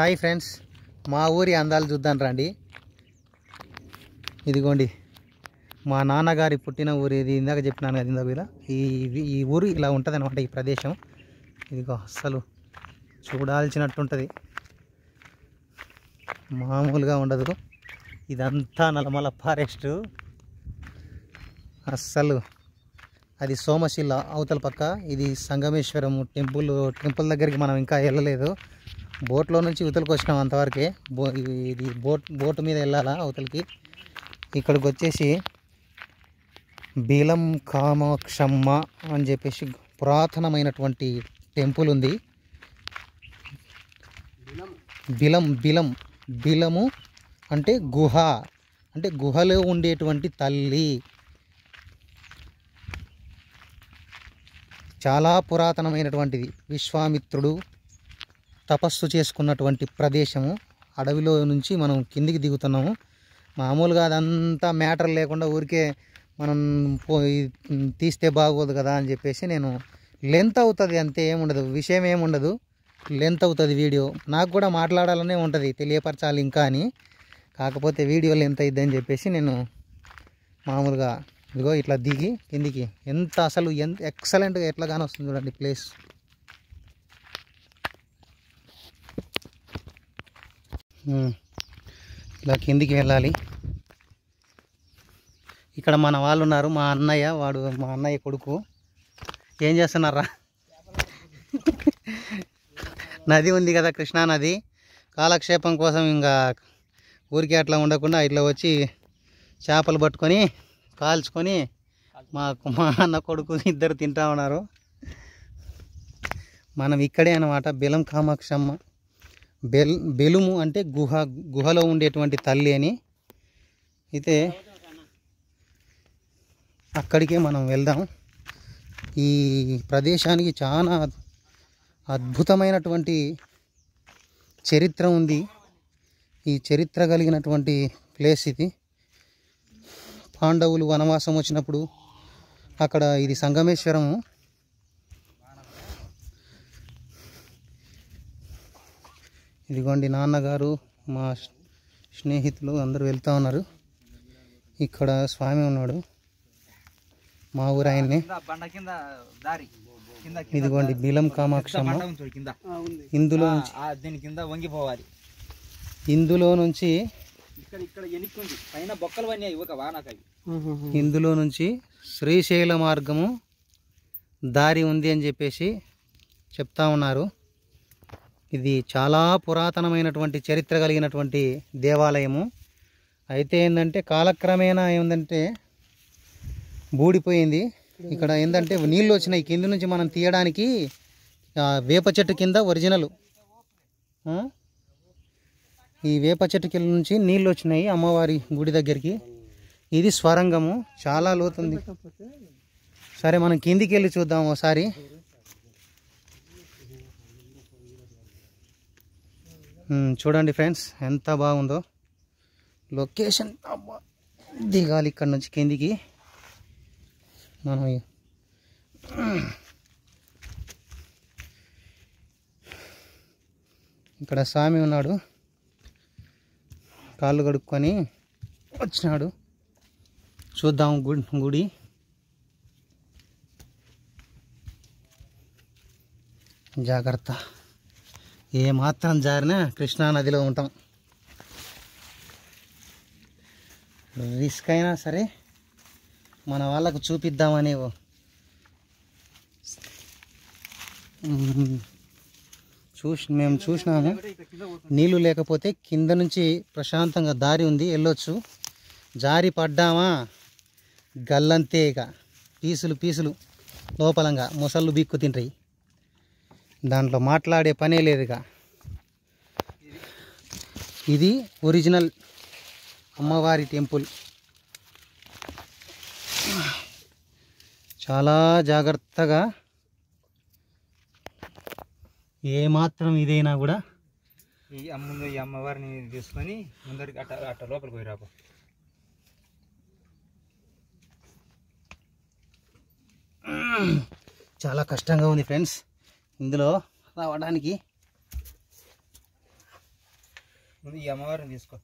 hi friends మా ఊరి అందాలు చూద్దాం రండి ఇదిగోండి మా నాన్నగారి పుట్టిన ఊరు ఇది ఇందాక చెప్పినాను కదా ఇందాక ఇలా ఈ ఈ ఊరు ఇలా ఉంటుంది అనమాట ఈ ప్రదేశం ఇదిగో అస్సలు చూడాల్సినట్టుంటుంది మామూలుగా ఉండదు ఇదంతా నలమల ఫారెస్ట్ అస్సలు అది సోమశిల అవతల పక్క ఇది సంగమేశ్వరం టెంపుల్ టెంపుల్ దగ్గరికి మనం ఇంకా వెళ్ళలేదు బోట్లో నుంచి ఇవతలకి వచ్చినాం అంతవరకే బో ఇది బోట్ బోట్ మీద వెళ్ళాలా అవతలికి ఇక్కడికి వచ్చేసి బీలం కామాక్షమ్మ అని చెప్పేసి పురాతనమైనటువంటి టెంపుల్ ఉంది బిలం బిలం బిలము అంటే గుహ అంటే గుహలో ఉండేటువంటి తల్లి చాలా పురాతనమైనటువంటిది విశ్వామిత్రుడు తపస్సు చేసుకున్నటువంటి ప్రదేశము అడవిలో నుంచి మనం కిందికి దిగుతున్నాము మామూలుగా అదంతా మ్యాటర్ లేకుండా ఊరికే మనం తీస్తే బాగోదు కదా అని చెప్పేసి నేను లెంత్ అవుతుంది అంతే ఏముండదు విషయం ఏముండదు లెంత్ అవుతుంది వీడియో నాకు కూడా మాట్లాడాలనే ఉంటుంది తెలియపరచాలి ఇంకా అని కాకపోతే వీడియో లెంత్ అయిద్ది అని చెప్పేసి నేను మామూలుగా ఇదిగో ఇట్లా దిగి కిందికి ఎంత అసలు ఎంత ఎక్సలెంట్గా ఎట్లా వస్తుంది చూడండి ప్లేస్ ఇలా కిందికి వెళ్ళాలి ఇక్కడ మన వాళ్ళు ఉన్నారు మా అన్నయ్య వాడు మా అన్నయ్య కొడుకు ఏం చేస్తున్నారా నది ఉంది కదా కృష్ణా నది కాలక్షేపం కోసం ఇంకా ఊరికి అట్లా ఉండకుండా ఇట్లా వచ్చి చేపలు పట్టుకొని కాల్చుకొని మా మా అన్న కొడుకు ఇద్దరు తింటా ఉన్నారు మనం ఇక్కడే అనమాట బిలం కామాక్షమ్మ బెల్ బెలుము అంటే గుహ గుహలో ఉండేటువంటి తల్లి అని అయితే అక్కడికే మనం వెళ్దాం ఈ ప్రదేశానికి చాలా అద్భుతమైనటువంటి చరిత్ర ఉంది ఈ చరిత్ర కలిగినటువంటి ప్లేస్ ఇది పాండవులు వనవాసం వచ్చినప్పుడు అక్కడ ఇది సంగమేశ్వరము ఇదిగోండి నాన్నగారు మా స్నేహితులు అందరూ వెళ్తూ ఉన్నారు ఇక్కడ స్వామి ఉన్నాడు మా ఊరు ఆయన్ని ఇదిగోండి బిలం కామాక్షమ్మ ఇందులో దీని కింద వంగిపోవాలి ఇందులో నుంచి ఇందులో నుంచి శ్రీశైల మార్గము దారి ఉంది అని చెప్పేసి చెప్తా ఉన్నారు ఇది చాలా పురాతనమైనటువంటి చరిత్ర కలిగినటువంటి దేవాలయము అయితే ఏంటంటే కాలక్రమేణా ఏంటంటే బూడిపోయింది ఇక్కడ ఏంటంటే నీళ్ళు వచ్చినాయి కింద నుంచి మనం తీయడానికి వేప చెట్టు కింద ఒరిజినల్ ఈ వేప చెట్టు కింద నుంచి నీళ్ళు వచ్చినాయి అమ్మవారి గుడి దగ్గరికి ఇది స్వరంగము చాలా లోతుంది సరే మనం కిందికి వెళ్ళి చూద్దాం ఒకసారి చూడండి ఫ్రెండ్స్ ఎంత బాగుందో లొకేషన్ దిగాలి ఇక్కడ నుంచి కిందికి మనం ఇక్కడ స్వామి ఉన్నాడు కాళ్ళు కడుక్కొని వచ్చినాడు చూద్దాం గుడి గుడి జాగ్రత్త ఏ మాత్రం జారినా కృష్ణానదిలో ఉంటాం రిస్క్ అయినా సరే మన వాళ్ళకు చూపిద్దామని చూసి మేము చూసినాము నీళ్ళు లేకపోతే కింద నుంచి ప్రశాంతంగా దారి ఉంది వెళ్ళొచ్చు జారి పడ్డామా గల్లంతేగా పీసులు పీసులు లోపలంగా మొసళ్ళు బీక్కు తింటాయి దాంట్లో మాట్లాడే పనే లేదుగా ఇది ఒరిజినల్ అమ్మవారి టెంపుల్ చాలా జాగ్రత్తగా ఏమాత్రం ఇదైనా కూడా ఈ ముందు ఈ అమ్మవారిని తీసుకొని ముందరికి అట్ట అట్ట లోపలికి పోయి రాబో చాలా కష్టంగా ఉంది ఫ్రెండ్స్ ఇందులో రావడానికి ఈ అమ్మవారిని తీసుకో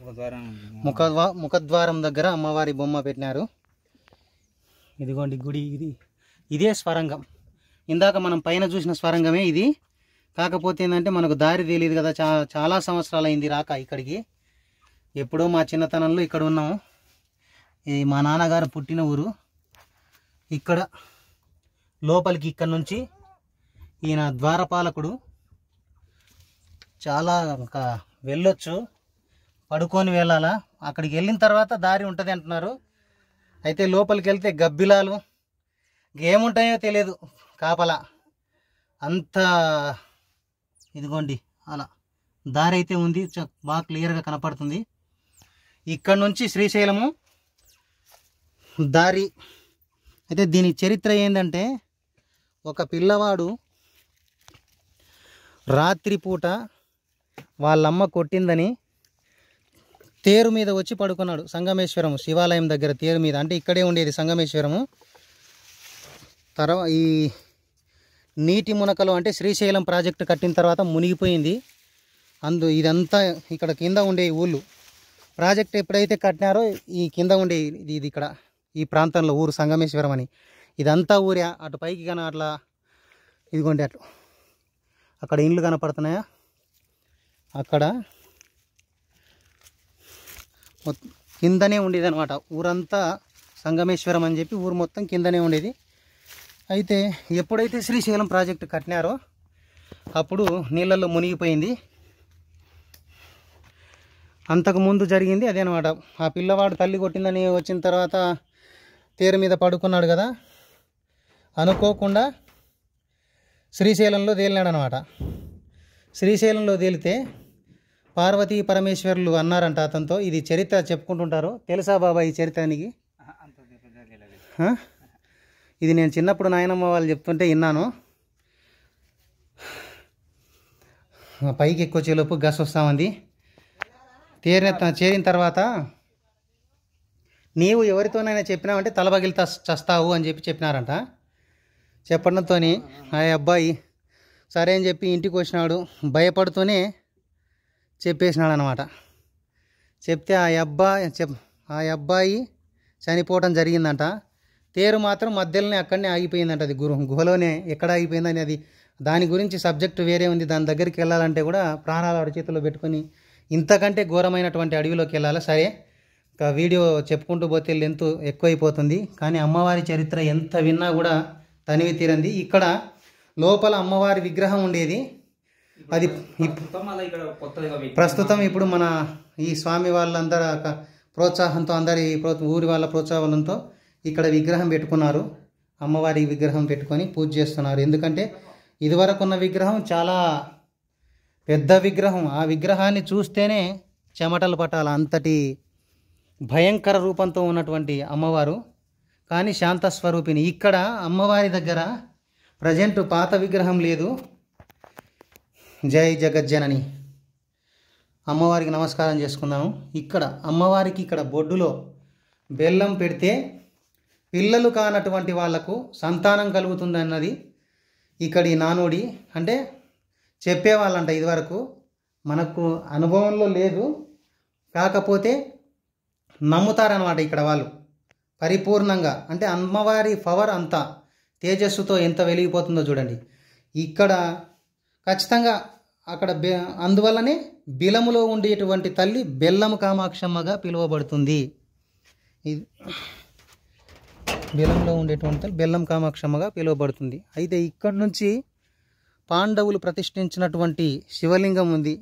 ముఖద్వారం ముఖద్వా ముఖద్వారం దగ్గర అమ్మవారి బొమ్మ పెట్టినారు ఇదిగోండి గుడి ఇది ఇదే స్వరంగం ఇందాక మనం పైన చూసిన స్వరంగమే ఇది కాకపోతే ఏంటంటే మనకు దారి తెలియదు కదా చాలా సంవత్సరాలు అయింది రాక ఇక్కడికి ఎప్పుడో మా చిన్నతనంలో ఇక్కడ ఉన్నాము ఇది మా నాన్నగారు పుట్టిన ఊరు ఇక్కడ లోపలికి ఇక్కడ నుంచి ఈయన ద్వారపాలకుడు చాలా ఒక వెళ్ళొచ్చు పడుకొని వెళ్ళాలా అక్కడికి వెళ్ళిన తర్వాత దారి ఉంటుంది అంటున్నారు అయితే లోపలికి వెళ్తే గబ్బిలాలు ఏముంటాయో తెలియదు కాపల అంత ఇదిగోండి అలా దారి అయితే ఉంది బాగా క్లియర్గా కనపడుతుంది ఇక్కడ నుంచి శ్రీశైలము దారి అయితే దీని చరిత్ర ఏంటంటే ఒక పిల్లవాడు రాత్రిపూట వాళ్ళమ్మ కొట్టిందని తేరు మీద వచ్చి పడుకున్నాడు సంగమేశ్వరం శివాలయం దగ్గర తేరు మీద అంటే ఇక్కడే ఉండేది సంగమేశ్వరము తర్వాత ఈ నీటి మునకలు అంటే శ్రీశైలం ప్రాజెక్టు కట్టిన తర్వాత మునిగిపోయింది అందు ఇదంతా ఇక్కడ కింద ఉండే ఊళ్ళు ప్రాజెక్ట్ ఎప్పుడైతే కట్టినారో ఈ కింద ఉండే ఇది ఇక్కడ ఈ ప్రాంతంలో ఊరు సంగమేశ్వరం అని ఇదంతా ఊరే అటు పైకి కానీ అట్లా ఇదిగోండి అట్లు అక్కడ ఇండ్లు కనపడుతున్నాయా అక్కడ కిందనే ఉండేది అనమాట ఊరంతా సంగమేశ్వరం అని చెప్పి ఊరు మొత్తం కిందనే ఉండేది అయితే ఎప్పుడైతే శ్రీశైలం ప్రాజెక్టు కట్టినారో అప్పుడు నీళ్ళల్లో మునిగిపోయింది అంతకుముందు జరిగింది అదే అనమాట ఆ పిల్లవాడు తల్లి కొట్టిందని వచ్చిన తర్వాత తీర మీద పడుకున్నాడు కదా అనుకోకుండా శ్రీశైలంలో తేలినాడనమాట శ్రీశైలంలో తేలితే పార్వతీ పరమేశ్వరులు అన్నారంట అతనితో ఇది చరిత్ర చెప్పుకుంటుంటారు తెలుసా బాబా ఈ చరిత్రానికి ఇది నేను చిన్నప్పుడు నాయనమ్మ వాళ్ళు చెప్తుంటే విన్నాను పైకి ఎక్కువచ్చేలోపు గస్ వస్తామంది తేరిన చేరిన తర్వాత నీవు ఎవరితోనైనా చెప్పినావంటే తలబగిలి చస్తావు అని చెప్పి చెప్పినారంట చెప్పడంతో ఆ అబ్బాయి సరే అని చెప్పి ఇంటికి వచ్చినాడు భయపడుతూనే చెప్పేసినాడు అనమాట చెప్తే ఆ అబ్బాయి చెప్ ఆ అబ్బాయి చనిపోవడం జరిగిందంట తేరు మాత్రం మధ్యలోనే అక్కడనే ఆగిపోయిందంట అది గురు గుహలోనే ఎక్కడ ఆగిపోయిందని అది దాని గురించి సబ్జెక్ట్ వేరే ఉంది దాని దగ్గరికి వెళ్ళాలంటే కూడా ప్రాణాలు చేతిలో పెట్టుకొని ఇంతకంటే ఘోరమైనటువంటి అడవిలోకి వెళ్ళాలి సరే ఇంకా వీడియో చెప్పుకుంటూ పోతే లెంత్ ఎక్కువైపోతుంది కానీ అమ్మవారి చరిత్ర ఎంత విన్నా కూడా తనివి తీరంది ఇక్కడ లోపల అమ్మవారి విగ్రహం ఉండేది అది ప్రస్తుతం ఇప్పుడు మన ఈ స్వామి వాళ్ళందరూ ప్రోత్సాహంతో అందరి ఊరి వాళ్ళ ప్రోత్సాహంతో ఇక్కడ విగ్రహం పెట్టుకున్నారు అమ్మవారి విగ్రహం పెట్టుకొని పూజ చేస్తున్నారు ఎందుకంటే ఇదివరకు ఉన్న విగ్రహం చాలా పెద్ద విగ్రహం ఆ విగ్రహాన్ని చూస్తేనే చెమటలు పట్టాలి అంతటి భయంకర రూపంతో ఉన్నటువంటి అమ్మవారు కానీ శాంతస్వరూపిణి ఇక్కడ అమ్మవారి దగ్గర ప్రజెంట్ పాత విగ్రహం లేదు జై జగజ్జనని అమ్మవారికి నమస్కారం చేసుకుందాము ఇక్కడ అమ్మవారికి ఇక్కడ బొడ్డులో బెల్లం పెడితే పిల్లలు కానటువంటి వాళ్లకు సంతానం కలుగుతుందన్నది ఇక్కడి నానుడి అంటే చెప్పేవాళ్ళంట ఇదివరకు మనకు అనుభవంలో లేదు కాకపోతే నమ్ముతారన్నమాట ఇక్కడ వాళ్ళు పరిపూర్ణంగా అంటే అమ్మవారి పవర్ అంతా తేజస్సుతో ఎంత వెలిగిపోతుందో చూడండి ఇక్కడ ఖచ్చితంగా అక్కడ బె అందువల్లనే బిలములో ఉండేటువంటి తల్లి బెల్లము కామాక్షమ్మగా పిలువబడుతుంది ఇది బెల్లంలో ఉండేటువంటి తల్లి బెల్లం కామాక్షమ్మగా పిలువబడుతుంది అయితే ఇక్కడ నుంచి పాండవులు ప్రతిష్ఠించినటువంటి శివలింగం ఉంది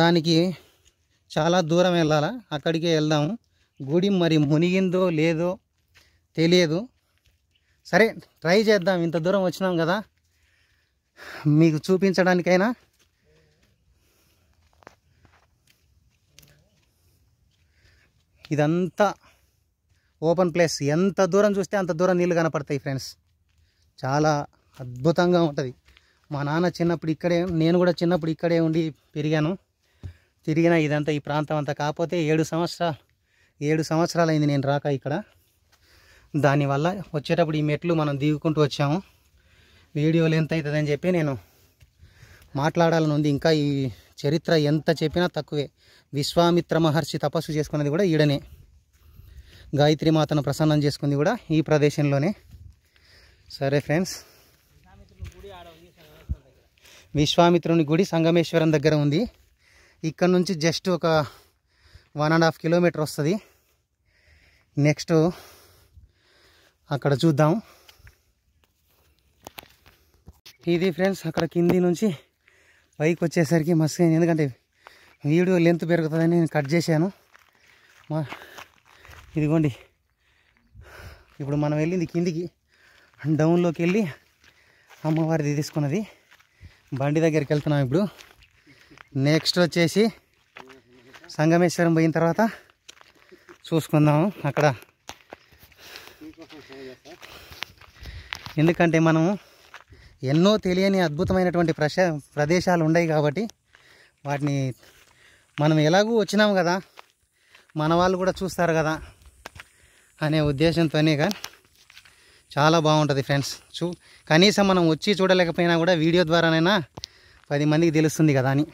దానికి చాలా దూరం వెళ్ళాలా అక్కడికే వెళ్దాము గుడి మరి మునిగిందో లేదో తెలియదు సరే ట్రై చేద్దాం ఇంత దూరం వచ్చినాం కదా మీకు చూపించడానికైనా ఇదంతా ఓపెన్ ప్లేస్ ఎంత దూరం చూస్తే అంత దూరం నీళ్ళు కనపడతాయి ఫ్రెండ్స్ చాలా అద్భుతంగా ఉంటుంది మా నాన్న చిన్నప్పుడు ఇక్కడే నేను కూడా చిన్నప్పుడు ఇక్కడే ఉండి పెరిగాను తిరిగిన ఇదంతా ఈ ప్రాంతం అంతా కాకపోతే ఏడు సంవత్సరాలు ఏడు సంవత్సరాలు అయింది నేను రాక ఇక్కడ దానివల్ల వచ్చేటప్పుడు ఈ మెట్లు మనం దిగుకుంటూ వచ్చాము వీడియో ఎంత అవుతుందని చెప్పి నేను మాట్లాడాలని ఉంది ఇంకా ఈ చరిత్ర ఎంత చెప్పినా తక్కువే విశ్వామిత్ర మహర్షి తపస్సు చేసుకున్నది కూడా ఈడనే గాయత్రి మాతను ప్రసన్నం చేసుకుంది కూడా ఈ ప్రదేశంలోనే సరే ఫ్రెండ్స్ విశ్వామిత్రుని గుడి సంగమేశ్వరం దగ్గర ఉంది ఇక్కడ నుంచి జస్ట్ ఒక వన్ అండ్ హాఫ్ కిలోమీటర్ వస్తుంది నెక్స్ట్ అక్కడ చూద్దాం ఇది ఫ్రెండ్స్ అక్కడ కింది నుంచి బైక్ వచ్చేసరికి మస్తు ఎందుకంటే వీడియో లెంత్ పెరుగుతుందని నేను కట్ చేశాను మా ఇదిగోండి ఇప్పుడు మనం వెళ్ళింది కిందికి డౌన్లోకి వెళ్ళి అమ్మవారిది తీసుకున్నది బండి దగ్గరికి వెళ్తున్నాం ఇప్పుడు నెక్స్ట్ వచ్చేసి సంగమేశ్వరం పోయిన తర్వాత చూసుకుందాము అక్కడ ఎందుకంటే మనము ఎన్నో తెలియని అద్భుతమైనటువంటి ప్రశ ప్రదేశాలు ఉన్నాయి కాబట్టి వాటిని మనం ఎలాగూ వచ్చినాము కదా మన వాళ్ళు కూడా చూస్తారు కదా అనే ఉద్దేశంతోనే కానీ చాలా బాగుంటుంది ఫ్రెండ్స్ చూ కనీసం మనం వచ్చి చూడలేకపోయినా కూడా వీడియో ద్వారానైనా పది మందికి తెలుస్తుంది కదా అని